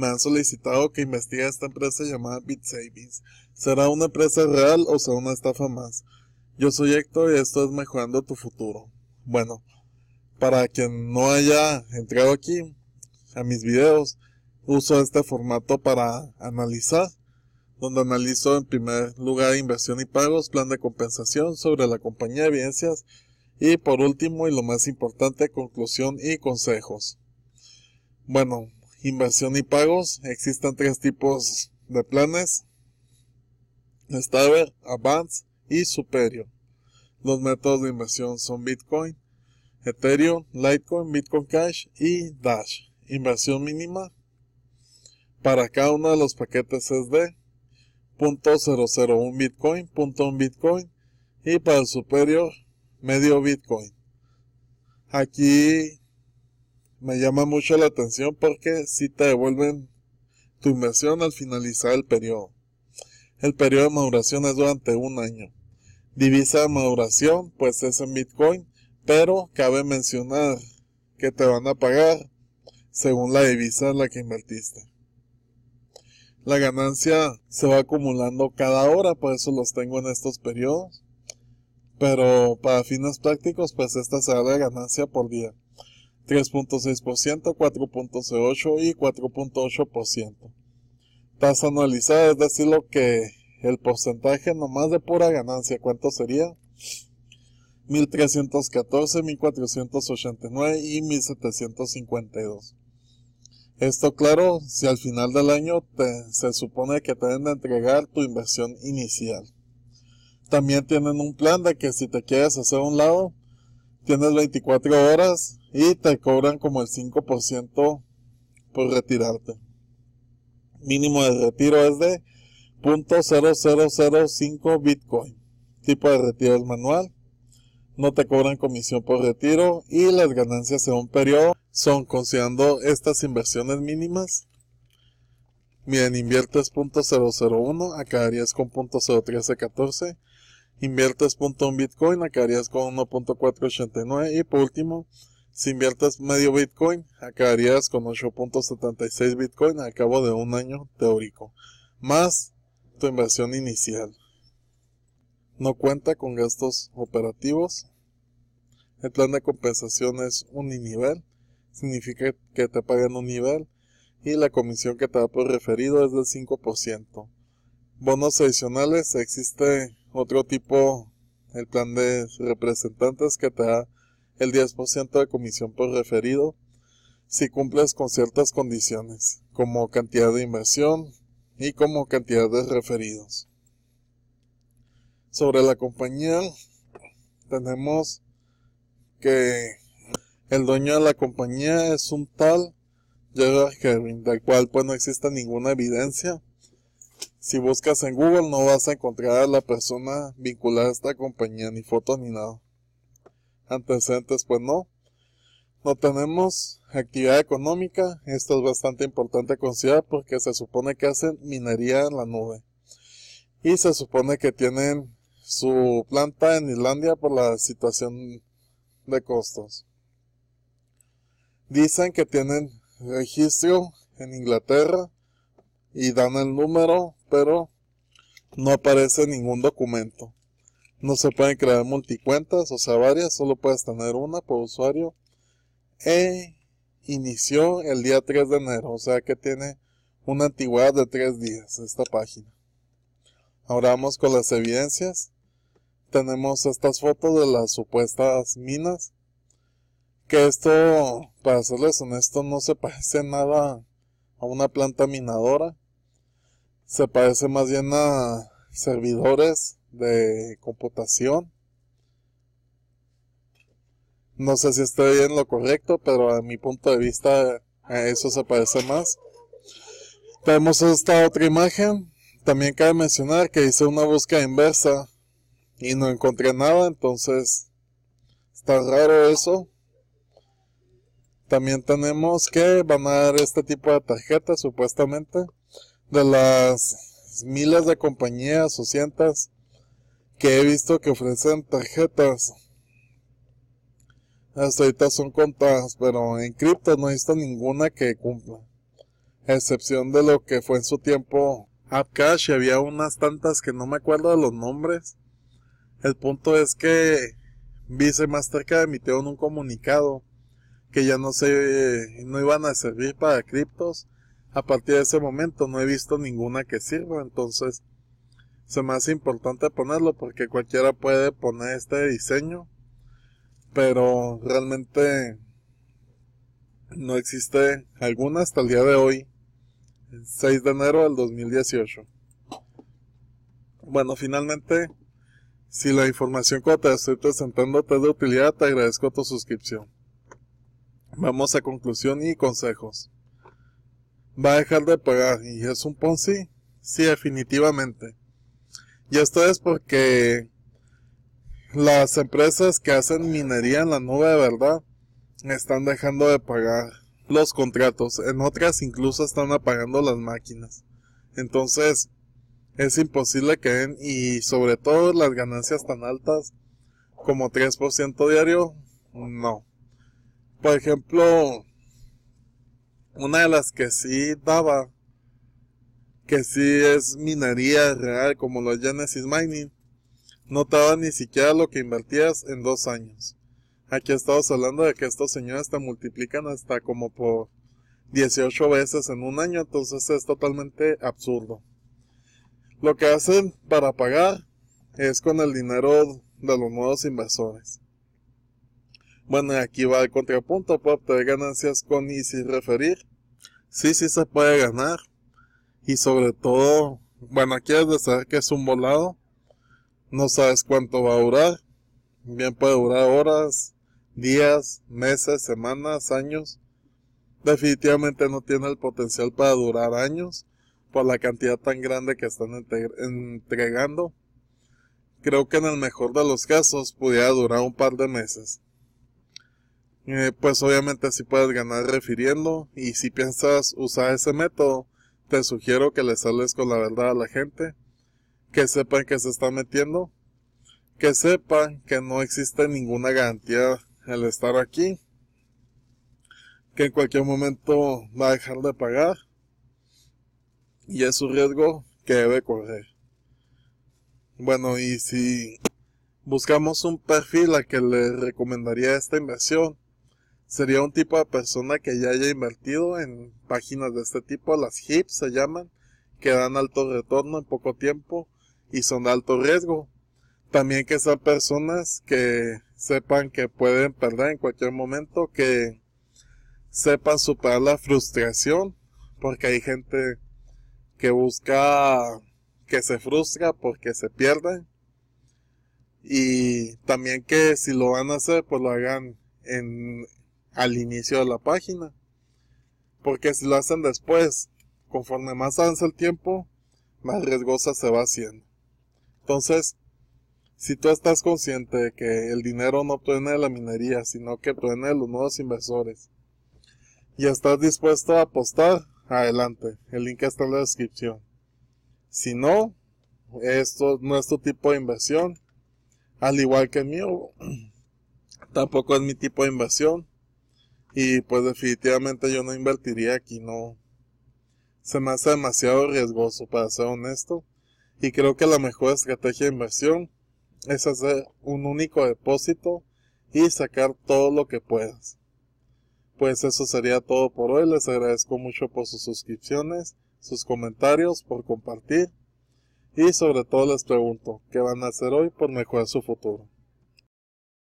me han solicitado que investigue esta empresa llamada BitSavings. ¿Será una empresa real o será una estafa más? Yo soy Héctor y esto es Mejorando tu Futuro. Bueno, para quien no haya entrado aquí a mis videos, uso este formato para analizar, donde analizo en primer lugar inversión y pagos, plan de compensación sobre la compañía, de evidencias y por último y lo más importante, conclusión y consejos. Bueno, inversión y pagos, existen tres tipos de planes. Starter, advance y Superior. Los métodos de inversión son Bitcoin, Ethereum, Litecoin, Bitcoin Cash y Dash. Inversión mínima para cada uno de los paquetes es de 0.001 Bitcoin, punto Bitcoin y para el superior medio Bitcoin. Aquí me llama mucho la atención porque si te devuelven tu inversión al finalizar el periodo. El periodo de maduración es durante un año. Divisa de maduración, pues es en Bitcoin, pero cabe mencionar que te van a pagar según la divisa en la que invertiste. La ganancia se va acumulando cada hora, por eso los tengo en estos periodos. Pero para fines prácticos, pues esta será la ganancia por día. 3.6%, 4.08% y 4.8%. Tasa anualizada, es decir, lo que el porcentaje nomás de pura ganancia, ¿cuánto sería? 1314, 1489 y 1752. Esto claro, si al final del año se supone que te deben de entregar tu inversión inicial. También tienen un plan de que si te quieres hacer un lado, Tienes 24 horas y te cobran como el 5% por retirarte. Mínimo de retiro es de 0.0005 Bitcoin. Tipo de retiro es manual. No te cobran comisión por retiro y las ganancias en un periodo son considerando estas inversiones mínimas. Miren, inviertes 0.001, acabarías con .01314 inviertes .1 Bitcoin, acabarías con 1.489. Y por último, si inviertes medio Bitcoin, acabarías con 8.76 Bitcoin al cabo de un año teórico, más tu inversión inicial. No cuenta con gastos operativos. El plan de compensación es uninivel, significa que te pagan un nivel y la comisión que te da por referido es del 5%. Bonos adicionales, existe otro tipo, el plan de representantes que te da el 10% de comisión por referido si cumples con ciertas condiciones, como cantidad de inversión y como cantidad de referidos. Sobre la compañía, tenemos que el dueño de la compañía es un tal Gerard del cual pues no existe ninguna evidencia si buscas en Google no vas a encontrar a la persona vinculada a esta compañía, ni foto ni nada. Antecedentes, pues no. No tenemos actividad económica. Esto es bastante importante considerar porque se supone que hacen minería en la nube. Y se supone que tienen su planta en Islandia por la situación de costos. Dicen que tienen registro en Inglaterra y dan el número, pero no aparece ningún documento. No se pueden crear multicuentas, o sea, varias, solo puedes tener una por usuario. E inició el día 3 de enero, o sea que tiene una antigüedad de 3 días esta página. Ahora vamos con las evidencias. Tenemos estas fotos de las supuestas minas. Que esto, para serles honesto, no se parece nada a una planta minadora. Se parece más bien a servidores de computación. No sé si estoy en lo correcto, pero a mi punto de vista a eso se parece más. Tenemos esta otra imagen. También cabe mencionar que hice una búsqueda inversa y no encontré nada, entonces está raro eso. También tenemos que van a dar este tipo de tarjetas, supuestamente, de las miles de compañías o cientas que he visto que ofrecen tarjetas. Hasta ahorita son contadas, pero en cripto no he ninguna que cumpla. excepción de lo que fue en su tiempo AppCash, había unas tantas que no me acuerdo de los nombres. El punto es que Visa y Mastercard emitieron un comunicado que ya no se, no iban a servir para criptos. A partir de ese momento no he visto ninguna que sirva, entonces se más importante ponerlo porque cualquiera puede poner este diseño, pero realmente no existe alguna hasta el día de hoy, el 6 de enero del 2018. Bueno, finalmente, si la información que te estoy presentando te es de utilidad, te agradezco tu suscripción. Vamos a conclusión y consejos. ¿Va a dejar de pagar y es un Ponzi? Sí, definitivamente. Y esto es porque las empresas que hacen minería en la nube de verdad están dejando de pagar los contratos. En otras incluso están apagando las máquinas. Entonces, es imposible que den y sobre todo las ganancias tan altas como 3% diario, no. Por ejemplo, una de las que sí daba, que sí es minería real, como la Genesis Mining, no te daba ni siquiera lo que invertías en dos años. Aquí estamos hablando de que estos señores te multiplican hasta como por 18 veces en un año, entonces es totalmente absurdo. Lo que hacen para pagar es con el dinero de los nuevos inversores. Bueno, aquí va el contrapunto para obtener ganancias con y sin referir. Sí, sí se puede ganar. Y sobre todo, bueno, aquí es de saber que es un volado. No sabes cuánto va a durar. Bien puede durar horas, días, meses, semanas, años. Definitivamente no tiene el potencial para durar años por la cantidad tan grande que están entregando. Creo que en el mejor de los casos pudiera durar un par de meses. Eh, pues obviamente si puedes ganar refiriendo y si piensas usar ese método, te sugiero que le sales con la verdad a la gente, que sepan que se está metiendo, que sepan que no existe ninguna garantía el estar aquí, que en cualquier momento va a dejar de pagar y es un riesgo que debe correr. Bueno, y si buscamos un perfil a que le recomendaría esta inversión, sería un tipo de persona que ya haya invertido en páginas de este tipo, las HIPs se llaman, que dan alto retorno en poco tiempo y son de alto riesgo. También que sean personas que sepan que pueden perder en cualquier momento, que sepan superar la frustración, porque hay gente que busca que se frustra porque se pierde. Y también que si lo van a hacer, pues lo hagan en, al inicio de la página. Porque si lo hacen después, conforme más avanza el tiempo, más riesgosa se va haciendo. Entonces, si tú estás consciente de que el dinero no proviene de la minería, sino que proviene de los nuevos inversores, y estás dispuesto a apostar, adelante. El link está en la descripción. Si no, esto no es tu tipo de inversión. Al igual que el mío, tampoco es mi tipo de inversión. Y pues definitivamente yo no invertiría aquí, no. Se me hace demasiado riesgoso, para ser honesto. Y creo que la mejor estrategia de inversión es hacer un único depósito y sacar todo lo que puedas. Pues eso sería todo por hoy. Les agradezco mucho por sus suscripciones, sus comentarios, por compartir. Y sobre todo les pregunto, ¿qué van a hacer hoy por mejorar su futuro?